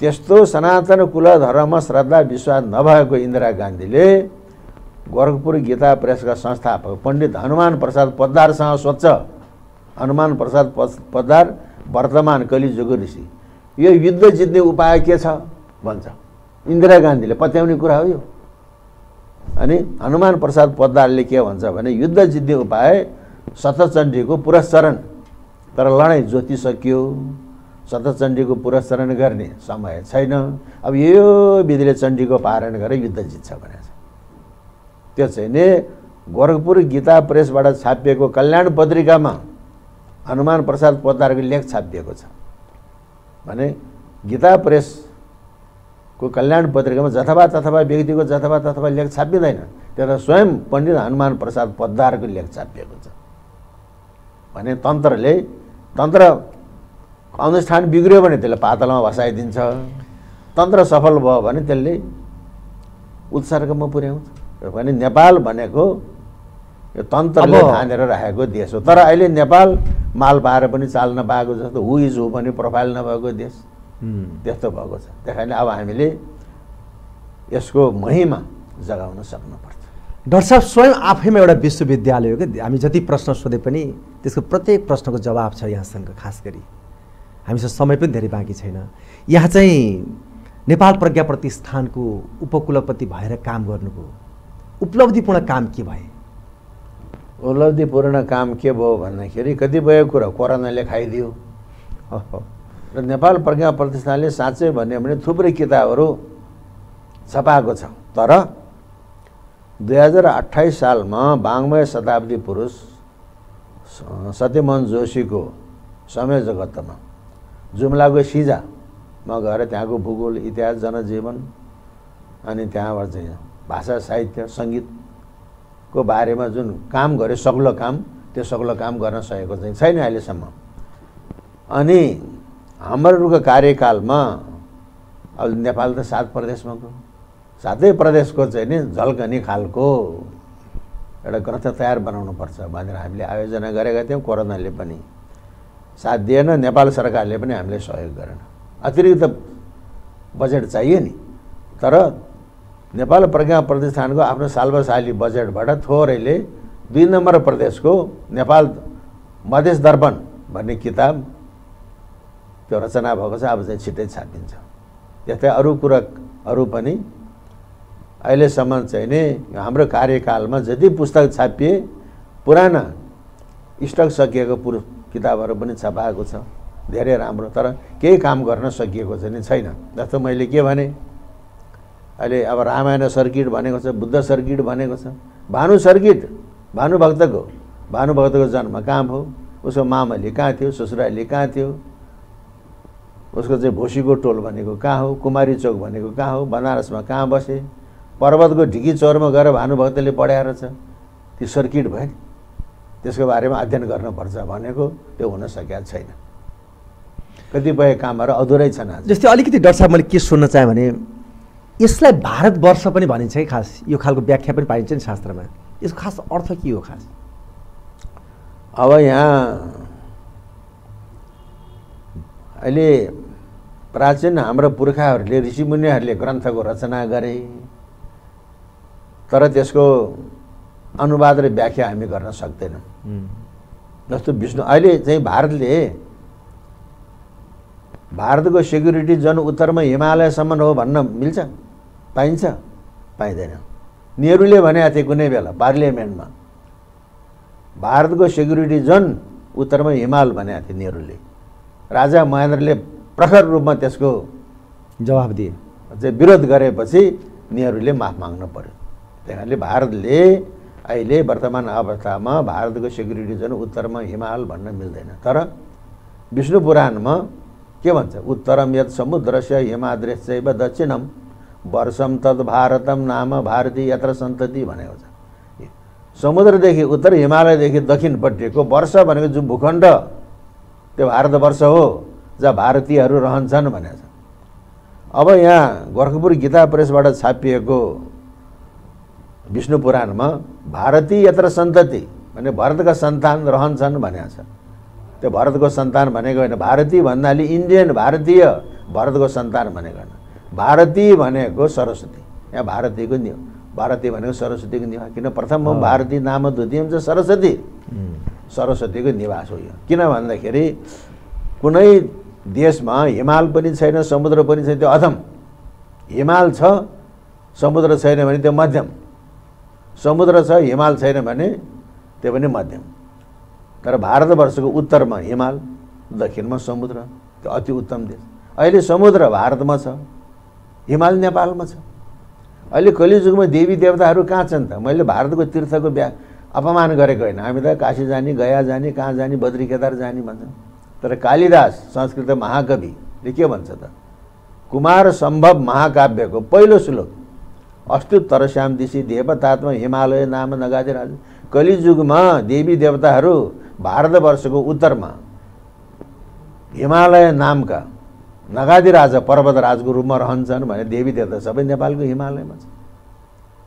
त्यस्तो सनातन कुल धर्म श्रद्धा विश्वास नभएको इन्दिरा गान्धीले गोरखपुर गीता प्रेसका संस्थापक पण्डित हनुमान प्रसाद पद्दारसँग स्वच्छ हनुमान प्रसाद पदार वर्तमान कलिजुग ऋषि यो युद्ध जित्ने उपाय के छ भन्छ इन्दिरा गान्धीले पत्याउने कुरा हो यो अनि हनुमान प्रसाद पद्दारले के भन्छ भने युद्ध जित्ने उपाय शतचण्डीको पुरस्चरण तर लडाइँ जोतिसक्यो शतचण्डीको पुरस्चरण गर्ने समय छैन अब यो विधिले चण्डीको पारण गरेर युद्ध जित्छ भने त्यो चाहिँ नि गोरखपुर गीता प्रेसबाट छापिएको कल्याण पत्रिकामा हनुमान प्रसाद पोद्दारको लेख छापिएको छ भने गीता प्रेसको कल्याण पत्रिकामा जथवा तथवा व्यक्तिको जथवा तथवा लेख छापिँदैन त्यहाँ स्वयं पण्डित हनुमान प्रसाद पोद्दारको लेख छापिएको छ भने तन्त्रले तन्त्र अनुष्ठान बिग्रियो भने त्यसले पातलमा भसाइदिन्छ तन्त्र सफल भयो भने त्यसले उत्सर्गमा पुर्याउँछ भने नेपाल भनेको यो तन्त्रले ठानेर राखेको देश हो तर अहिले नेपाल माल पाएर पनि चाल्न पाएको जस्तो हु इज हो पनि प्रोफाइल नभएको देश त्यस्तो भएको छ त्यही कारणले अब हामीले यसको महिमा जगाउन सक्नुपर्छ डाक्टर साहब स्वयं आफैमा एउटा विश्वविद्यालय हो कि हामी जति प्रश्न सोधे पनि त्यसको प्रत्येक प्रश्नको जवाब छ यहाँसँग खास गरी हामीसँग समय पनि धेरै बाँकी छैन यहाँ चाहिँ नेपाल प्रज्ञा प्रतिष्ठानको उपकुलपति भएर काम गर्नुभयो उपलब्धिपूर्ण काम के भए उपलब्धिपूर्ण काम के भयो भन्दाखेरि कतिपय कुरा कोरोनाले खाइदियो र नेपाल प्रज्ञा प्रतिष्ठानले साँच्चै भन्यो भने थुप्रै किताबहरू छपाएको छ तर दुई हजार अठाइस सालमा बाङ्मय शताब्दी पुरुष सत्यमोहन जोशीको समय जगत्तमा जुम्लाको सिजामा गएर त्यहाँको भूगोल इतिहास जनजीवन अनि त्यहाँबाट चाहिँ भाषा साहित्य सङ्गीत को बारेमा जुन काम गर्यो सग्लो काम त्यो सग्लो काम गर्न सकेको चाहिँ छैन अहिलेसम्म अनि हाम्रो कार्यकालमा अब नेपाल त सात प्रदेशमा गयो सातै प्रदेशको चाहिँ नि झल्कने खालको एउटा ग्रन्थ तयार बनाउनुपर्छ भनेर हामीले आयोजना गरेका थियौँ कोरोनाले पनि साथ दिएन नेपाल सरकारले पनि हामीले सहयोग गरेन अतिरिक्त बजेट चाहियो नि तर नेपाल प्रज्ञा प्रतिष्ठानको आफ्नो सालबसाली बजेटबाट थोरैले दुई नम्बर प्रदेशको नेपाल मधेस दर्पण भन्ने किताब त्यो रचना भएको छ अब चाहिँ छिट्टै छापिन्छ यस्तै अरू कुराहरू पनि अहिलेसम्म चाहिँ नि हाम्रो कार्यकालमा जति पुस्तक छापिए पुराना स्टक सकिएको पुर किताबहरू पनि छपाएको छ धेरै राम्रो तर केही काम गर्न सकिएको चाहिँ छैन जस्तो मैले के भने अहिले अब रामायण सर्किट भनेको छ बुद्ध सर्किट भनेको छ भानु सर्किट भानुभक्तको भानुभक्तको जन्म कहाँ भयो उसको मामाले कहाँ थियो ससुराले कहाँ थियो उसको चाहिँ भोसीको टोल भनेको कहाँ हो कुमारी चौक भनेको कहाँ हो बनारसमा कहाँ बसे पर्वतको ढिकी चौरमा गएर भानुभक्तले पढाएर छ त्यो सर्किट भयो नि त्यसको बारेमा अध्ययन गर्नुपर्छ भनेको त्यो हुन सकेका छैन कतिपय कामहरू अधुरै छन् जस्तै अलिकति डर साहब मैले के सुन्न चाहेँ भने यसलाई भारतवर्ष पनि भनिन्छ है खास यो खालको व्याख्या पनि पाइन्छ नि शास्त्रमा यसको खास अर्थ के हो खास अब यहाँ अहिले प्राचीन हाम्रो पुर्खाहरूले ऋषिमुनिहरूले ग्रन्थको रचना गरे तर त्यसको अनुवाद र व्याख्या हामी गर्न सक्दैनौँ जस्तो विष्णु अहिले चाहिँ भारतले भारतको सेक्युरिटी जन उत्तरमा हिमालयसम्म हो भन्न मिल्छ पाइन्छ पाइँदैन नेहरूले भनेको थिए कुनै बेला पार्लियामेन्टमा भारतको सेक्युरिटी जोन उत्तरमा हिमाल भनेको थिए नेहरूले राजा महेन्द्रले प्रखर रूपमा त्यसको जवाब दिए चाहिँ विरोध गरेपछि नेहरूले माफ माग्नु पर्यो त्यही कारणले भारतले अहिले वर्तमान अवस्थामा भारतको सेक्युरिटी जोन उत्तरमा हिमाल भन्न मिल्दैन तर विष्णु पुराणमा के भन्छ उत्तरम यद समुद्रस्य हिमाद्रेश दक्षिणम वर्षम तत् भारतम नाम भारती यात्रा सन्तति भनेको छ समुद्रदेखि उत्तर हिमालयदेखि दक्षिणपट्टिको वर्ष भनेको जुन भूखण्ड त्यो भारतवर्ष हो जहाँ भारतीयहरू रहन्छन् भनेको छ अब यहाँ गोर्खपुर गीता प्रेसबाट छापिएको विष्णु पुराणमा भारतीय यत्र सन्तति भने भरतका सन्तान रहन्छन् भनेको छ त्यो भरतको सन्तान भनेको होइन भारतीय भन्नाले इन्डियन भारतीय भरतको सन्तान भनेको होइन भारती भनेको सरस्वती यहाँ भारतीको नि भारती भनेको सरस्वतीको निवास किन प्रथम भारती नाम धुती हुन्छ सरस्वती सरस्वतीको निवास हो यो किन भन्दाखेरि कुनै देशमा हिमाल पनि छैन समुद्र पनि छैन त्यो अधम हिमाल छ समुद्र छैन भने त्यो मध्यम समुद्र छ हिमाल छैन भने त्यो पनि मध्यम तर भारतवर्षको उत्तरमा हिमाल दक्षिणमा समुद्र त्यो अति उत्तम देश अहिले समुद्र भारतमा छ हिमाल नेपालमा छ अहिले कलिजुगमा देवी देवताहरू कहाँ छन् त मैले भारतको तीर्थको ब्या अपमान गरेको होइन हामी त काशी जाने गया जाने कहाँ जाने बद्री केदार जाने भन्छन् तर कालिदास संस्कृत महाकविले के भन्छ त कुमार सम्भव महाकाव्यको पहिलो श्लोक अस्तु तरस्याम दिशी देवतात्मा हिमालय नाम राज कलिजुगमा देवी देवताहरू भारतवर्षको उत्तरमा हिमालय नामका नगादी राजा पर्वत राजको रूपमा रहन्छन् भने देवी देवता सबै नेपालको हिमालयमा छ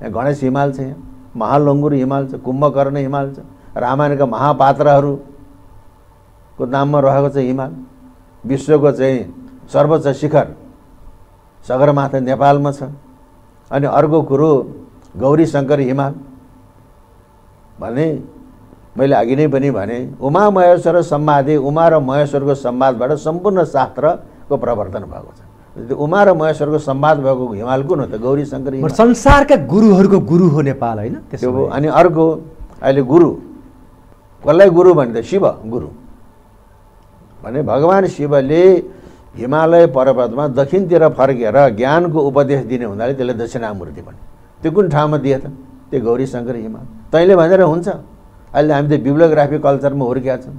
यहाँ गणेश हिमाल छ यहाँ महालङ्गुर हिमाल छ कुम्भकर्ण हिमाल छ रामायणका महापात्रहरूको नाममा रहेको छ हिमाल विश्वको चाहिँ सर्वोच्च शिखर सगरमाथा नेपालमा छ अनि अर्को कुरो गौरी शङ्कर हिमाल भने मैले अघि नै पनि भने उमा महेश्वर सम्वादे उमा र महेश्वरको सम्वादबाट सम्पूर्ण शास्त्र को प्रवर्तन भएको छ उमा र महेश्वरको सम्वाद भएको हिमाल कुन हो त गौरी शङ्कर संसारका गुरुहरूको गुरु हो नेपाल होइन त्यो अनि अर्को अहिले गुरु कसलाई गुरु भने त शिव गुरु भने भगवान् शिवले हिमालय पर्वतमा दक्षिणतिर फर्केर ज्ञानको उपदेश दिने हुनाले त्यसले दक्षिणामूर्ति भन्यो त्यो कुन ठाउँमा दिए त त्यो गौरी शङ्कर हिमाल तैँले भनेर हुन्छ अहिले हामी त बिब्लोग्राफी कल्चरमा हुर्किया छौँ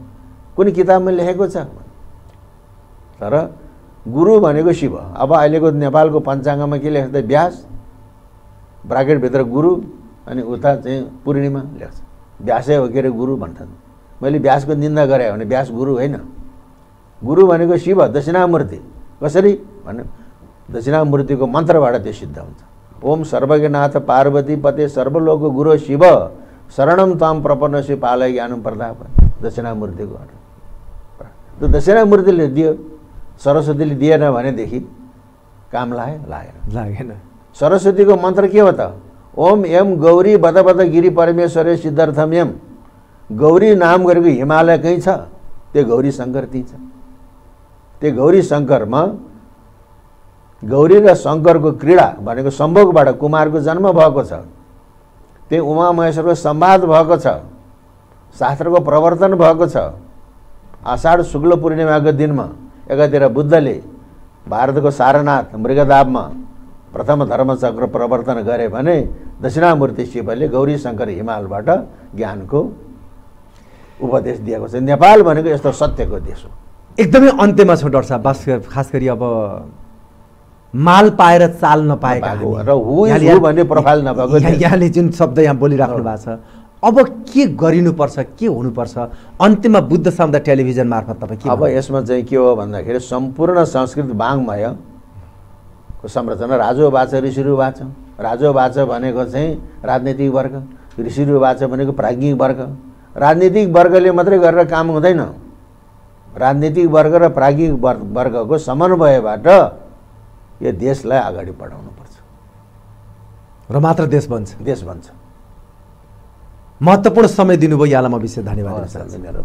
कुनै किताबमा लेखेको छ तर गुरु भनेको शिव अब अहिलेको नेपालको पञ्चाङ्गमा के लेख्छ त व्यास ब्राकेटभित्र गुरु अनि उता चाहिँ पूर्णिमा लेख्छ व्यासै हो के अरे गुरु भन्छन् मैले व्यासको निन्दा गरेँ भने व्यास गुरु होइन गुरु भनेको शिव दक्षिणामूर्ति कसरी भने दक्षिणामूर्तिको मन्त्रबाट त्यो सिद्ध हुन्छ ओम सर्वज्ञनाथ पार्वती पते सर्वलोक गुरु शिव शरणम तम प्रपन्न शिव पालय ज्ञान प्रताप दक्षिणामूर्तिको त्यो दक्षिणामूर्तिले दियो सरस्वतीले दिएन भनेदेखि काम लाग्यो लागेन लागेन सरस्वतीको मन्त्र के हो त ओम एम गौरी बद बद गिरी परमेश्वर सिद्धार्थम एम गौरी नाम गरेको हिमालयकै छ त्यो गौरी शङ्कर त्यहीँ छ त्यो गौरी शङ्करमा गौरी र शङ्करको क्रीडा भनेको सम्भोगबाट कुमारको जन्म भएको छ त्यही उमा महेश्वरको सम्वाद भएको छ शास्त्रको प्रवर्तन भएको छ आषाढ शुक्ल पूर्णिमाको दिनमा एकातिर बुद्धले भारतको सारनाथ मृगदाबमा प्रथम धर्मचक्र प्रवर्तन गरे भने दक्षिणामूर्ति शिवले गौरी शङ्कर हिमालबाट ज्ञानको उपदेश दिएको छ नेपाल भनेको यस्तो सत्यको देश हो एकदमै अन्त्यमा छ डर साहब खास गरी अब माल पाएर चाल नपाएको र हो भन्ने प्रोफाइल नभएको यहाँले जुन शब्द यहाँ बोलिराख्नु भएको छ अब के गरिनुपर्छ के हुनुपर्छ अन्तिममा बुद्ध शब्द टेलिभिजन मार्फत तपाईँ अब यसमा चाहिँ के हो भन्दाखेरि सम्पूर्ण संस्कृत वाङ्मयको संरचना राजो बाच राजोवाच राजो बाच भनेको चाहिँ राजनीतिक वर्ग बाच भनेको प्राज्ञिक वर्ग राजनीतिक वर्गले मात्रै गरेर काम हुँदैन राजनीतिक वर्ग र प्राज्ञिक वर्गको समन्वयबाट यो देशलाई अगाडि बढाउनु पर्छ र मात्र देश बन्छ देश बन्छ महत्त्वपूर्ण समय दिनुभयो यहाँलाई म विशेष धन्यवाद दिन मेरो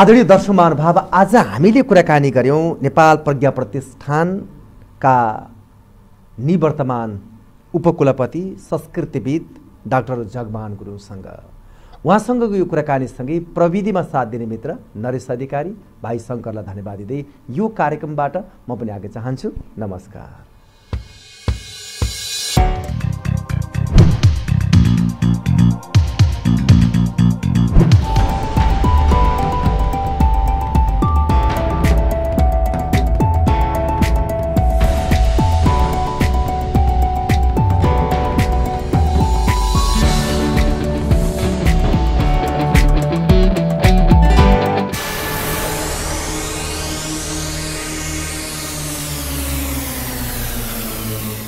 आदरणीय दर्शक महानुभाव आज हामीले कुराकानी गऱ्यौँ नेपाल प्रज्ञा प्रतिष्ठानका निवर्तमान उपकुलपति संस्कृतिविद डाक्टर जगमान गुरुङसँग उहाँसँगको यो कुराकानीसँगै प्रविधिमा साथ दिने मित्र नरेश अधिकारी भाइ शङ्करलाई धन्यवाद दिँदै यो कार्यक्रमबाट म पनि आगे चाहन्छु नमस्कार